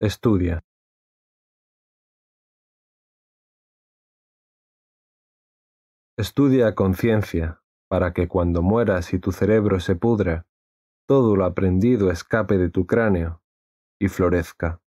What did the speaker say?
estudia Estudia conciencia, para que cuando mueras y tu cerebro se pudra, todo lo aprendido escape de tu cráneo y florezca.